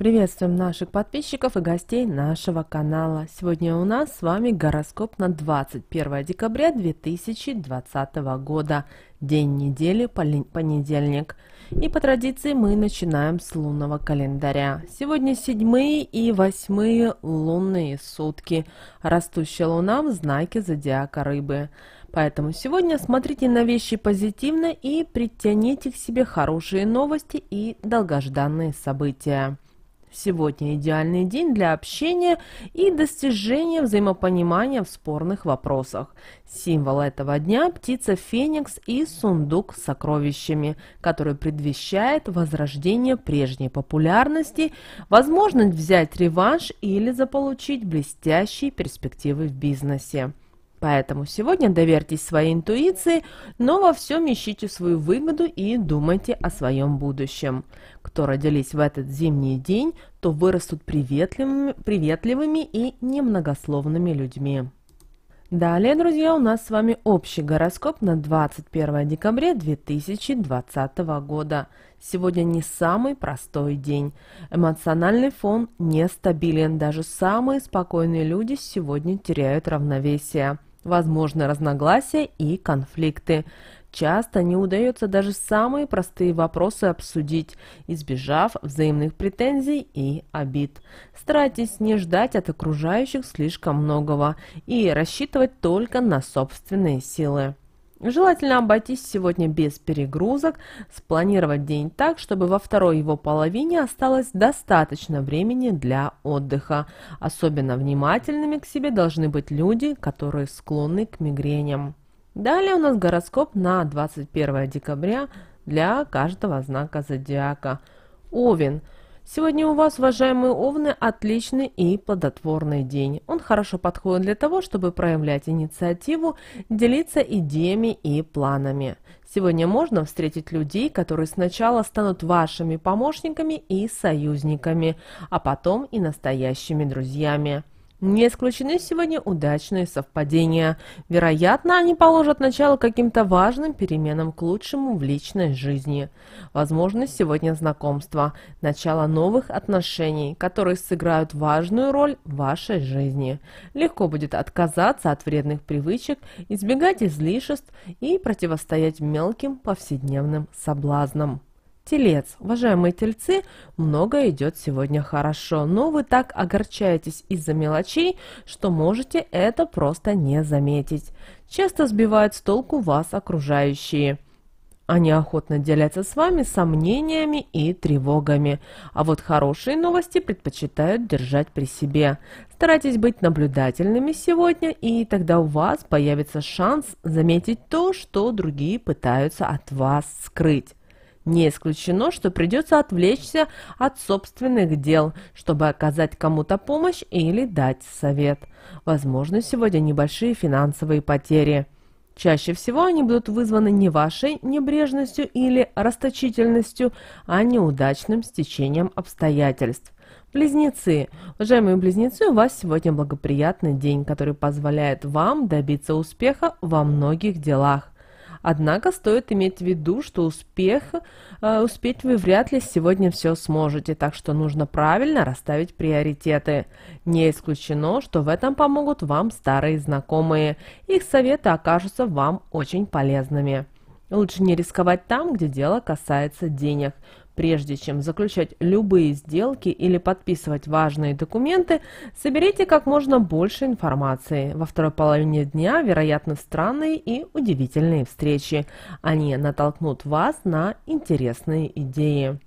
Приветствуем наших подписчиков и гостей нашего канала. Сегодня у нас с вами гороскоп на 21 декабря 2020 года. День недели, понедельник. И по традиции мы начинаем с лунного календаря. Сегодня седьмые и восьмые лунные сутки. Растущая луна в знаке зодиака рыбы. Поэтому сегодня смотрите на вещи позитивно и притяните к себе хорошие новости и долгожданные события. Сегодня идеальный день для общения и достижения взаимопонимания в спорных вопросах. Символ этого дня – птица Феникс и сундук с сокровищами, который предвещает возрождение прежней популярности, возможность взять реванш или заполучить блестящие перспективы в бизнесе. Поэтому сегодня доверьтесь своей интуиции, но во всем ищите свою выгоду и думайте о своем будущем. Кто родились в этот зимний день, то вырастут приветливыми, приветливыми и немногословными людьми. Далее, друзья, у нас с вами общий гороскоп на 21 декабря 2020 года. Сегодня не самый простой день. Эмоциональный фон нестабилен. Даже самые спокойные люди сегодня теряют равновесие возможны разногласия и конфликты. Часто не удается даже самые простые вопросы обсудить, избежав взаимных претензий и обид. Старайтесь не ждать от окружающих слишком многого и рассчитывать только на собственные силы. Желательно обойтись сегодня без перегрузок, спланировать день так, чтобы во второй его половине осталось достаточно времени для отдыха. Особенно внимательными к себе должны быть люди, которые склонны к мигреням. Далее у нас гороскоп на 21 декабря для каждого знака зодиака. Овен – Сегодня у вас, уважаемые овны, отличный и плодотворный день. Он хорошо подходит для того, чтобы проявлять инициативу, делиться идеями и планами. Сегодня можно встретить людей, которые сначала станут вашими помощниками и союзниками, а потом и настоящими друзьями. Не исключены сегодня удачные совпадения. Вероятно, они положат начало каким-то важным переменам к лучшему в личной жизни. Возможно, сегодня знакомство, начало новых отношений, которые сыграют важную роль в вашей жизни. Легко будет отказаться от вредных привычек, избегать излишеств и противостоять мелким повседневным соблазнам. Телец. Уважаемые тельцы, много идет сегодня хорошо, но вы так огорчаетесь из-за мелочей, что можете это просто не заметить. Часто сбивают с толку вас окружающие. Они охотно делятся с вами сомнениями и тревогами, а вот хорошие новости предпочитают держать при себе. Старайтесь быть наблюдательными сегодня, и тогда у вас появится шанс заметить то, что другие пытаются от вас скрыть. Не исключено, что придется отвлечься от собственных дел, чтобы оказать кому-то помощь или дать совет. Возможно, сегодня небольшие финансовые потери. Чаще всего они будут вызваны не вашей небрежностью или расточительностью, а неудачным стечением обстоятельств. Близнецы. Уважаемые близнецы, у вас сегодня благоприятный день, который позволяет вам добиться успеха во многих делах. Однако стоит иметь в виду, что успех, э, успеть вы вряд ли сегодня все сможете, так что нужно правильно расставить приоритеты. Не исключено, что в этом помогут вам старые знакомые. Их советы окажутся вам очень полезными. Лучше не рисковать там, где дело касается денег – Прежде чем заключать любые сделки или подписывать важные документы, соберите как можно больше информации. Во второй половине дня, вероятно, странные и удивительные встречи. Они натолкнут вас на интересные идеи.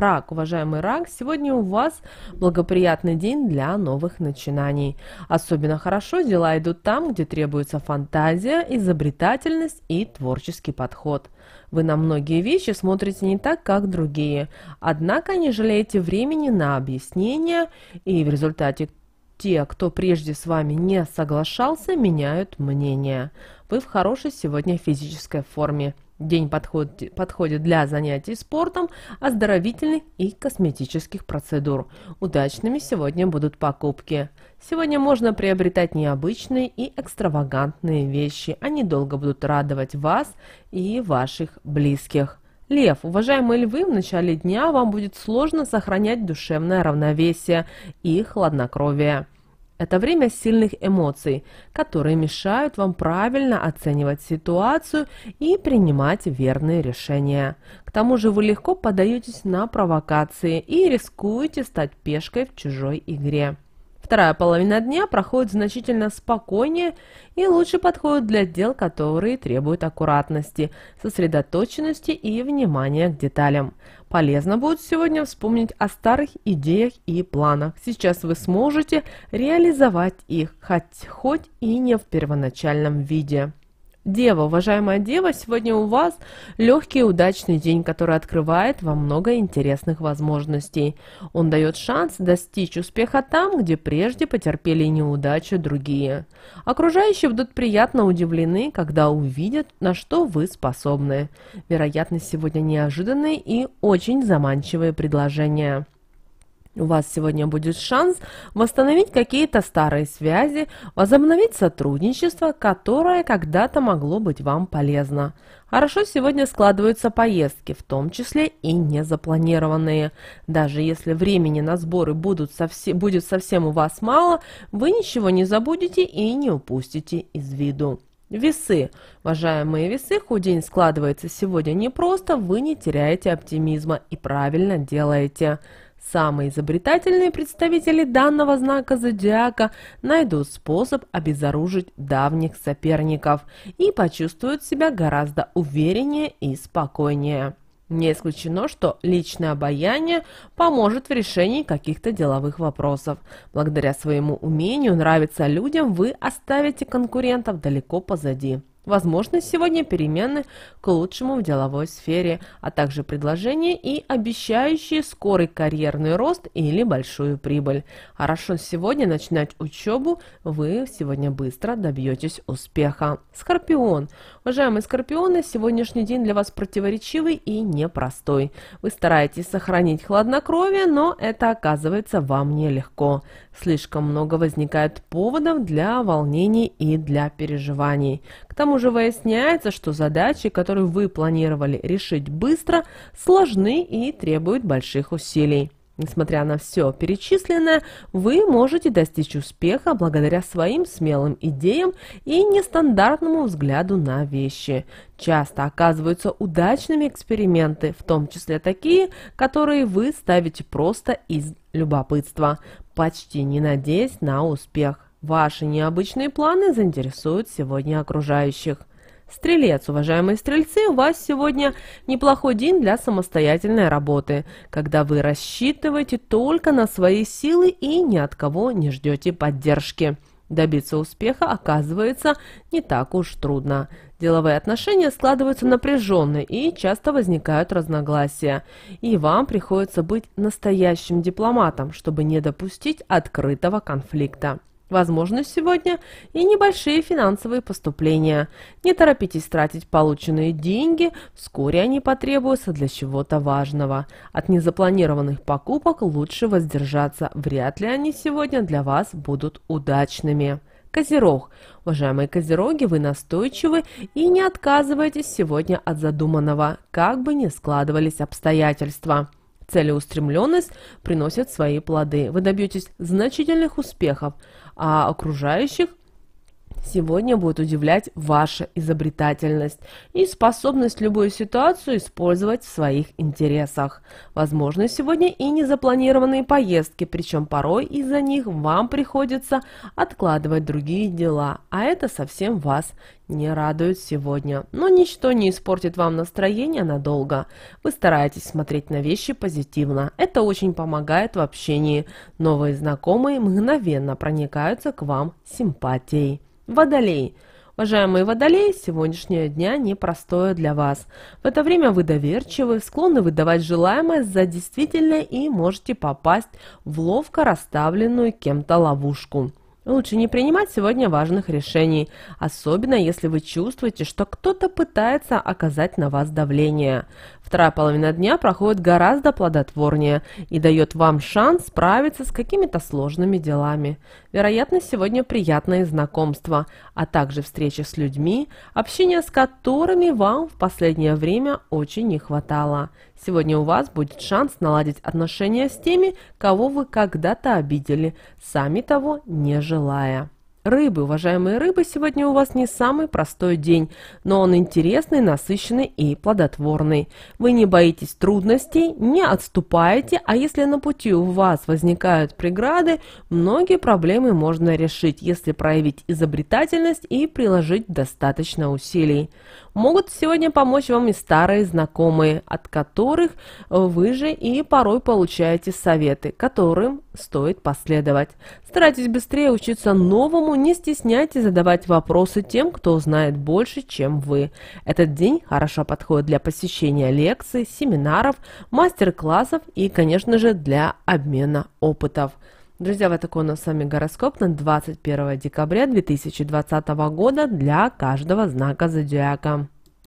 Рак, уважаемый Рак, сегодня у вас благоприятный день для новых начинаний. Особенно хорошо дела идут там, где требуется фантазия, изобретательность и творческий подход. Вы на многие вещи смотрите не так, как другие, однако не жалеете времени на объяснения, и в результате те, кто прежде с вами не соглашался, меняют мнение. Вы в хорошей сегодня физической форме. День подходит, подходит для занятий спортом, оздоровительных и косметических процедур. Удачными сегодня будут покупки. Сегодня можно приобретать необычные и экстравагантные вещи. Они долго будут радовать вас и ваших близких. Лев, уважаемые львы, в начале дня вам будет сложно сохранять душевное равновесие и хладнокровие. Это время сильных эмоций, которые мешают вам правильно оценивать ситуацию и принимать верные решения. К тому же вы легко подаетесь на провокации и рискуете стать пешкой в чужой игре. Вторая половина дня проходит значительно спокойнее и лучше подходит для дел, которые требуют аккуратности, сосредоточенности и внимания к деталям. Полезно будет сегодня вспомнить о старых идеях и планах. Сейчас вы сможете реализовать их, хоть, хоть и не в первоначальном виде. Дева, уважаемая Дева, сегодня у вас легкий и удачный день, который открывает вам много интересных возможностей. Он дает шанс достичь успеха там, где прежде потерпели неудачу другие. Окружающие будут приятно удивлены, когда увидят, на что вы способны. Вероятно, сегодня неожиданные и очень заманчивые предложения. У вас сегодня будет шанс восстановить какие-то старые связи, возобновить сотрудничество, которое когда-то могло быть вам полезно. Хорошо сегодня складываются поездки, в том числе и незапланированные. Даже если времени на сборы будут совсе будет совсем у вас мало, вы ничего не забудете и не упустите из виду. Весы. Уважаемые весы, хоть складывается сегодня непросто, вы не теряете оптимизма и правильно делаете. Самые изобретательные представители данного знака зодиака найдут способ обезоружить давних соперников и почувствуют себя гораздо увереннее и спокойнее. Не исключено, что личное обаяние поможет в решении каких-то деловых вопросов. Благодаря своему умению нравиться людям вы оставите конкурентов далеко позади. Возможность сегодня перемены к лучшему в деловой сфере, а также предложения и обещающие скорый карьерный рост или большую прибыль. Хорошо сегодня начинать учебу, вы сегодня быстро добьетесь успеха. Скорпион. Уважаемые скорпионы, сегодняшний день для вас противоречивый и непростой. Вы стараетесь сохранить хладнокровие, но это оказывается вам нелегко. Слишком много возникает поводов для волнений и для переживаний тому же выясняется, что задачи, которые вы планировали решить быстро, сложны и требуют больших усилий. Несмотря на все перечисленное, вы можете достичь успеха благодаря своим смелым идеям и нестандартному взгляду на вещи. Часто оказываются удачными эксперименты, в том числе такие, которые вы ставите просто из любопытства, почти не надеясь на успех. Ваши необычные планы заинтересуют сегодня окружающих. Стрелец, уважаемые стрельцы, у вас сегодня неплохой день для самостоятельной работы, когда вы рассчитываете только на свои силы и ни от кого не ждете поддержки. Добиться успеха оказывается не так уж трудно. Деловые отношения складываются напряженно и часто возникают разногласия. И вам приходится быть настоящим дипломатом, чтобы не допустить открытого конфликта. Возможно сегодня и небольшие финансовые поступления. Не торопитесь тратить полученные деньги, вскоре они потребуются для чего-то важного. От незапланированных покупок лучше воздержаться, вряд ли они сегодня для вас будут удачными. Козерог. Уважаемые козероги, вы настойчивы и не отказываетесь сегодня от задуманного, как бы ни складывались обстоятельства. Целеустремленность приносит свои плоды. Вы добьетесь значительных успехов а окружающих Сегодня будет удивлять ваша изобретательность и способность любую ситуацию использовать в своих интересах. Возможно, сегодня и незапланированные поездки, причем порой из-за них вам приходится откладывать другие дела, а это совсем вас не радует сегодня. Но ничто не испортит вам настроение надолго. Вы стараетесь смотреть на вещи позитивно. Это очень помогает в общении. Новые знакомые мгновенно проникаются к вам симпатией. Водолей. Уважаемые водолеи, сегодняшнего дня непростое для вас. В это время вы доверчивы, склонны выдавать желаемое за действительное и можете попасть в ловко расставленную кем-то ловушку. Лучше не принимать сегодня важных решений, особенно если вы чувствуете, что кто-то пытается оказать на вас давление. Вторая половина дня проходит гораздо плодотворнее и дает вам шанс справиться с какими-то сложными делами. Вероятно, сегодня приятное знакомство, а также встречи с людьми, общения с которыми вам в последнее время очень не хватало. Сегодня у вас будет шанс наладить отношения с теми, кого вы когда-то обидели, сами того не желая пожилая. Рыбы, уважаемые рыбы, сегодня у вас не самый простой день, но он интересный, насыщенный и плодотворный. Вы не боитесь трудностей, не отступаете, а если на пути у вас возникают преграды, многие проблемы можно решить, если проявить изобретательность и приложить достаточно усилий. Могут сегодня помочь вам и старые знакомые, от которых э, вы же и порой получаете советы, которым стоит последовать. Старайтесь быстрее учиться новому, не стесняйтесь задавать вопросы тем, кто знает больше, чем вы. Этот день хорошо подходит для посещения лекций, семинаров, мастер-классов и, конечно же, для обмена опытов. Друзья, вот такой у нас с вами гороскоп на 21 декабря 2020 года для каждого знака зодиака.